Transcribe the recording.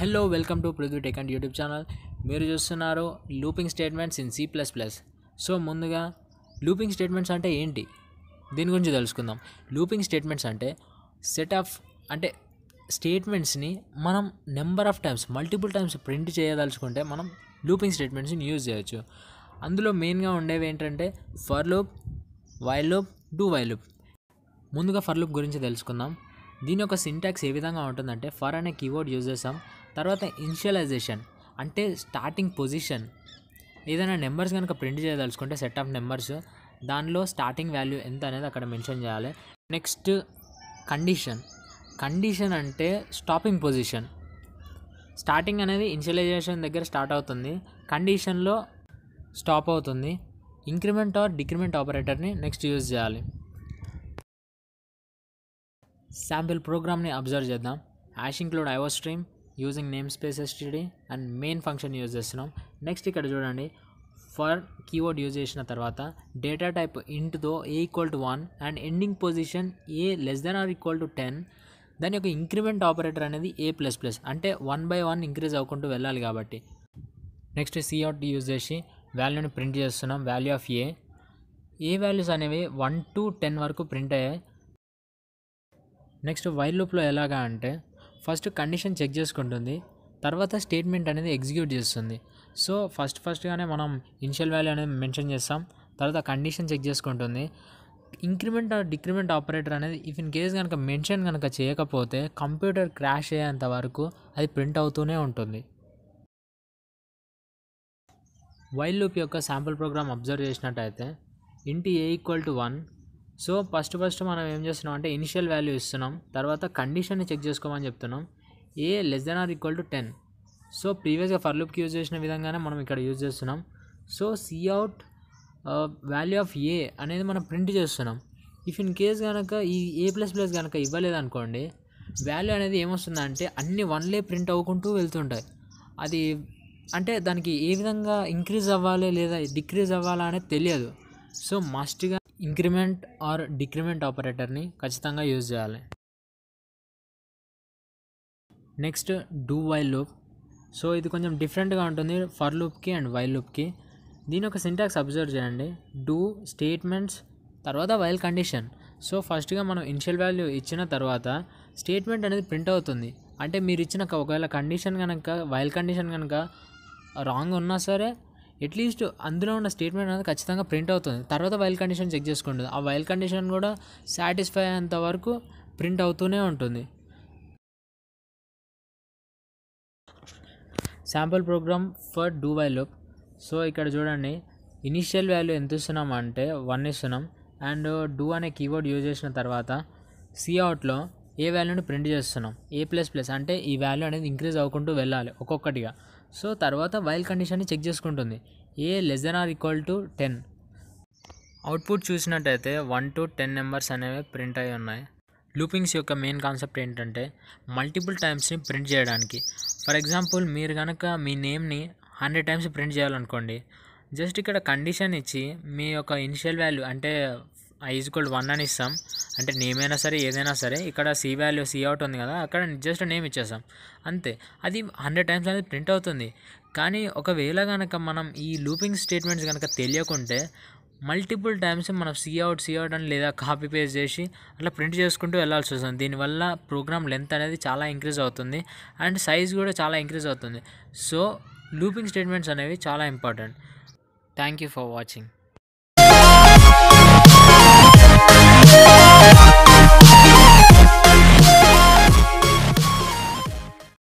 hello welcome to Prithvi tech and YouTube channel మీరు చూస్తున్నారు looping statements in C plus plus so ముందుగా looping statements అంటే ఏంటి దీని గురించి తెలుసుకుందాం లూపింగ్ స్టేట్మెంట్స్ అంటే సెట్ ఆఫ్ అంటే స్టేట్మెంట్స్ని మనం number of times multiple times print చేయదలుచుకుంటే మనం లూపింగ్ స్టేట్మెంట్స్ని యూజ్ చేయొచ్చు అందులో మెయిన్గా ఉండేవి ఏంటంటే for loop while loop do while loop ముందుగా ఫర్ లూప్ గురించి తెలుసుకుందాం దీని యొక్క సింటాక్స్ ఏ విధంగా ఉంటుందంటే ఫర్ అనే కీవర్డ్ యూజ్ చేస్తాం తర్వాత ఇనిషియలైజేషన్ అంటే స్టార్టింగ్ పొజిషన్ ఏదైనా నెంబర్స్ కనుక ప్రింట్ చేయదలుచుకుంటే సెట్ ఆఫ్ నెంబర్స్ దానిలో స్టార్టింగ్ వాల్యూ ఎంత అనేది అక్కడ మెన్షన్ చేయాలి నెక్స్ట్ కండిషన్ కండిషన్ అంటే స్టాపింగ్ పొజిషన్ స్టార్టింగ్ అనేది ఇన్షియలైజేషన్ దగ్గర స్టార్ట్ అవుతుంది కండిషన్లో స్టాప్ అవుతుంది ఇంక్రిమెంట్ ఆర్ డిక్రిమెంట్ ఆపరేటర్ని నెక్స్ట్ యూజ్ చేయాలి శాంపిల్ ప్రోగ్రామ్ని అబ్జర్వ్ చేద్దాం hash include iostream using namespace STD and main function use చేస్తున్నాం నెక్స్ట్ ఇక్కడ చూడండి ఫర్ కీవర్డ్ యూజ్ చేసిన తర్వాత డేటా టైప్ ఇంట్తో a equal to one and ending position a less than or equal to ten దాని యొక్క increment operator అనేది a plus plus అంటే వన్ బై వన్ ఇంక్రీజ్ అవ్వకుండా వెళ్ళాలి కాబట్టి నెక్స్ట్ సిఆర్ట్ యూజ్ చేసి వాల్యూని ప్రింట్ చేస్తున్నాం value of a a values అనేవి వన్ టు టెన్ వరకు ప్రింట్ అయ్యాయి నెక్స్ట్ వైర్ లూప్లో ఎలాగా అంటే ఫస్ట్ కండిషన్ చెక్ చేసుకుంటుంది తర్వాత స్టేట్మెంట్ అనేది ఎగ్జిక్యూట్ చేస్తుంది సో ఫస్ట్ ఫస్ట్గానే మనం ఇనిషియల్ వాల్యూ అనేది మెన్షన్ చేస్తాం తర్వాత కండిషన్ చెక్ చేసుకుంటుంది ఇంక్రిమెంట్ ఆర్ డిక్రిమెంట్ ఆపరేటర్ అనేది ఇఫ్ ఇన్ కేస్ కనుక మెన్షన్ కనుక చేయకపోతే కంప్యూటర్ క్రాష్ అయ్యేంత వరకు అది ప్రింట్ అవుతూనే ఉంటుంది వైల్ లూప్ యొక్క శాంపుల్ ప్రోగ్రామ్ అబ్జర్వ్ చేసినట్టయితే ఇంటి a equal to one so first first మనం ఏం చేస్తున్నాం అంటే ఇనిషియల్ వాల్యూ ఇస్తున్నాం తర్వాత కండిషన్ని చెక్ చేసుకోమని చెప్తున్నాం a less than or equal to ten so ప్రీవియస్గా ఫర్ లుక్ యూజ్ చేసిన విధంగానే మనం ఇక్కడ యూజ్ చేస్తున్నాం so cout value of a అనేది మనం ప్రింట్ చేస్తున్నాం ఇఫ్ ఇన్ కేస్ కనుక ఈ ఏ ప్లస్ ప్లస్ కనుక ఇవ్వలేదనుకోండి వాల్యూ అనేది ఏమొస్తుందంటే అన్ని వన్లే ప్రింట్ అవ్వుకుంటూ వెళ్తుంటాయి అది అంటే దానికి ఏ విధంగా ఇంక్రీజ్ అవ్వాలి లేదా డిక్రీజ్ అవ్వాలా అనేది తెలియదు సో మస్ట్గా ఇంక్రిమెంట్ ఆర్ డిక్రిమెంట్ ఆపరేటర్ని ఖచ్చితంగా యూజ్ చేయాలి next do while loop so ఇది కొంచెం డిఫరెంట్గా ఉంటుంది ఫర్ లూప్కి అండ్ వైల్ లూప్కి దీని ఒక సింటాక్స్ అబ్జర్వ్ చేయండి డూ స్టేట్మెంట్స్ తర్వాత వైల్ కండిషన్ సో ఫస్ట్గా మనం ఇనిషియల్ వాల్యూ ఇచ్చిన తర్వాత స్టేట్మెంట్ అనేది ప్రింట్ అవుతుంది అంటే మీరు ఇచ్చిన ఒకవేళ కండిషన్ కనుక వైల్ కండిషన్ కనుక రాంగ్ ఉన్నా సరే అట్లీస్ట్ అందులో ఉన్న స్టేట్మెంట్ అనేది ఖచ్చితంగా ప్రింట్ అవుతుంది తర్వాత వైల్ కండిషన్ చెక్ చేసుకోండి ఆ వైల్ కండిషన్ కూడా సాటిస్ఫై అయ్యేంత వరకు ప్రింట్ అవుతూనే ఉంటుంది sample program for do while loop so ఇక్కడ చూడండి ఇనిషియల్ వాల్యూ ఎంత ఇస్తున్నాం అంటే వన్ ఇస్తున్నాం అండ్ డూ uh, అనే కీవర్డ్ యూజ్ చేసిన తర్వాత సిఅవుట్లో ఏ వాల్యూని ప్రింట్ చేస్తున్నాం ఏ ప్లస్ ప్లస్ అంటే ఈ వాల్యూ అనేది ఇంక్రీజ్ అవ్వకుంటూ వెళ్ళాలి ఒక్కొక్కటిగా సో తర్వాత వైల్ కండిషన్ని చెక్ చేసుకుంటుంది a less than or equal to ten output చూసినట్టయితే వన్ టు టెన్ నెంబర్స్ అనేవి ప్రింట్ అయి ఉన్నాయి లూపింగ్స్ యొక్క మెయిన్ కాన్సెప్ట్ ఏంటంటే మల్టిపుల్ టైమ్స్ని ప్రింట్ చేయడానికి ఫర్ ఎగ్జాంపుల్ మీరు కనుక మీ నేమ్ని హండ్రెడ్ టైమ్స్ ప్రింట్ చేయాలనుకోండి జస్ట్ ఇక్కడ కండిషన్ ఇచ్చి మీ యొక్క ఇనిషియల్ వాల్యూ అంటే ఐ ఈజ్వల్ వన్ అని ఇస్తాం అంటే నేమ్ అయినా సరే ఏదైనా సరే ఇక్కడ సి వాల్యూ సి అవుట్ ఉంది కదా అక్కడ జస్ట్ నేమ్ ఇచ్చేస్తాం అంతే అది హండ్రెడ్ టైమ్స్ అనేది ప్రింట్ అవుతుంది కానీ ఒకవేళ కనుక మనం ఈ లూపింగ్ స్టేట్మెంట్స్ కనుక తెలియకుంటే మల్టిపుల్ టైమ్స్ మనం సి అవుట్ సి అవుట్ అని లేదా కాపీ పేస్ట్ చేసి అట్లా ప్రింట్ చేసుకుంటూ వెళ్ళాల్సి వస్తుంది దీనివల్ల ప్రోగ్రామ్ లెంత్ అనేది చాలా ఇంక్రీజ్ అవుతుంది అండ్ సైజ్ కూడా చాలా ఇంక్రీజ్ అవుతుంది సో లూపింగ్ స్టేట్మెంట్స్ అనేవి చాలా important thank you for watching